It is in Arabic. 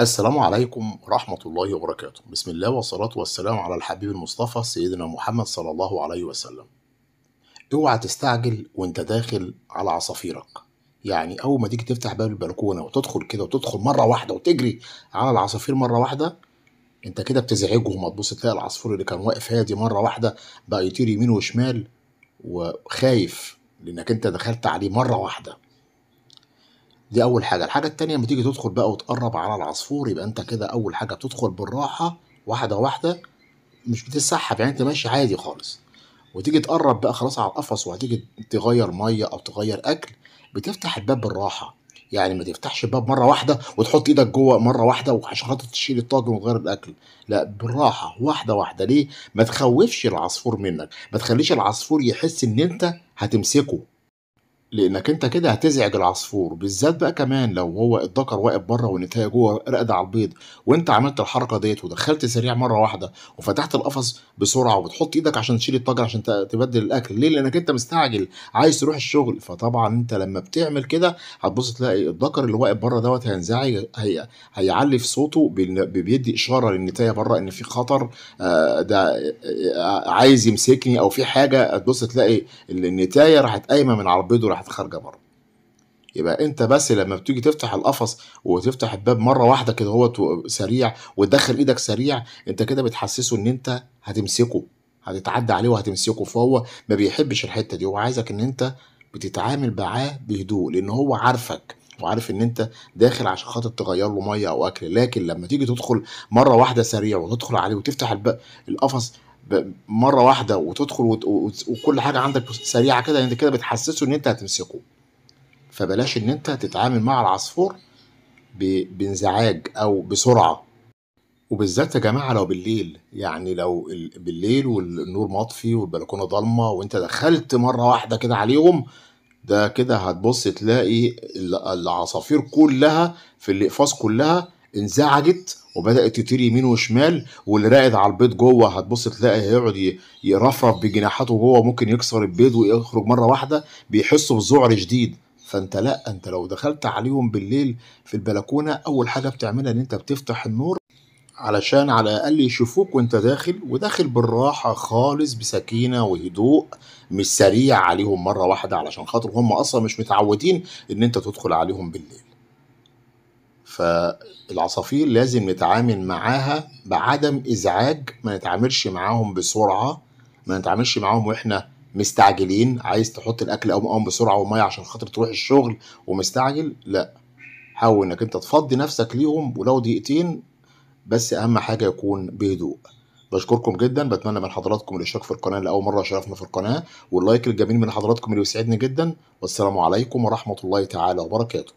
السلام عليكم ورحمة الله وبركاته بسم الله والصلاة والسلام على الحبيب المصطفى سيدنا محمد صلى الله عليه وسلم اوعى تستعجل وانت داخل على عصافيرك يعني اول ما تيجي تفتح باب البلكونه وتدخل كده وتدخل مره واحده وتجري على العصافير مره واحده انت كده بتزعجهم هتبص تلاقي العصفور اللي كان واقف هادي مره واحده بقى يطير يمين وشمال وخايف لانك انت دخلت عليه مره واحده دي أول حاجة، الحاجة التانية لما تيجي تدخل بقى وتقرّب على العصفور يبقى أنت كده أول حاجة بتدخل بالراحة واحدة، واحدة مش بتتسحّب، يعني أنت ماشي عادي خالص، وتيجي تقرّب بقى خلاص على القفص وهتيجي تغيّر مَيّة أو تغيّر أكل بتفتح الباب بالراحة، يعني ما تفتحش الباب مرّة واحدة وتحُط إيدك جوّه مرّة واحدة وعشان خاطر تشيل الطاجن وتغيّر الأكل، لأ بالراحة واحدة، واحدة ليه؟ ما تخوّفش العصفور منّك، ما تخلّيش العصفور يحس إن أنت هتمسكه. لانك انت كده هتزعج العصفور بالذات بقى كمان لو هو الذكر واقف بره والنتايه جوه راقده على البيض وانت عملت الحركه ديت ودخلت سريع مره واحده وفتحت القفص بسرعه وبتحط ايدك عشان تشيل الطاجن عشان تبدل الاكل ليه لانك انت مستعجل عايز تروح الشغل فطبعا انت لما بتعمل كده هتبص تلاقي الذكر اللي واقف بره دوت هينزعج هي... هيعلي في صوته بيدي اشاره للنتايه بره ان في خطر آه، ده آه، عايز يمسكني او في حاجه هتبص تلاقي النتايه راحت قايمه من على البيض راحت خارجه بره يبقى انت بس لما بتيجي تفتح القفص وتفتح الباب مره واحده كده هو سريع وتدخل ايدك سريع انت كده بتحسسه ان انت هتمسكه هتتعدى عليه وهتمسكه فهو ما بيحبش الحته دي هو عايزك ان انت بتتعامل معاه بهدوء لان هو عارفك وعارف ان انت داخل عشان خاطر تغير له ميه او اكل لكن لما تيجي تدخل مره واحده سريع وتدخل عليه وتفتح القفص مره واحده وتدخل وت... وكل حاجه عندك سريعه كده يعني انت كده بتحسسه ان انت هتمسكه فبلاش ان انت تتعامل مع العصفور ب... بانزعاج او بسرعه وبالذات يا جماعه لو بالليل يعني لو ال... بالليل والنور مطفي والبلكونه ضلمه وانت دخلت مره واحده كده عليهم ده كده هتبص تلاقي العصافير كلها في الاقفاص كلها انزعجت وبدات تطير يمين وشمال واللي راقد على البيض جوه هتبص تلاقي هيقعد يرفرف بجناحاته جوه ممكن يكسر البيض ويخرج مره واحده بيحسوا بذعر شديد فانت لا انت لو دخلت عليهم بالليل في البلكونه اول حاجه بتعملها ان انت بتفتح النور علشان على الاقل يشوفوك وانت داخل وداخل بالراحه خالص بسكينه وهدوء مش سريع عليهم مره واحده علشان خاطر هم اصلا مش متعودين ان انت تدخل عليهم بالليل فالعصافير لازم نتعامل معاها بعدم ازعاج ما نتعاملش معاهم بسرعه ما نتعاملش معاهم واحنا مستعجلين عايز تحط الاكل او مقام بسرعه وميه عشان خاطر تروح الشغل ومستعجل لا حاول انك انت تفضي نفسك ليهم ولو دقيقتين بس اهم حاجه يكون بهدوء بشكركم جدا بتمنى من حضراتكم الاشتراك في القناه لاول مره شرفنا في القناه واللايك الجميل من حضراتكم اللي يسعدني جدا والسلام عليكم ورحمه الله تعالى وبركاته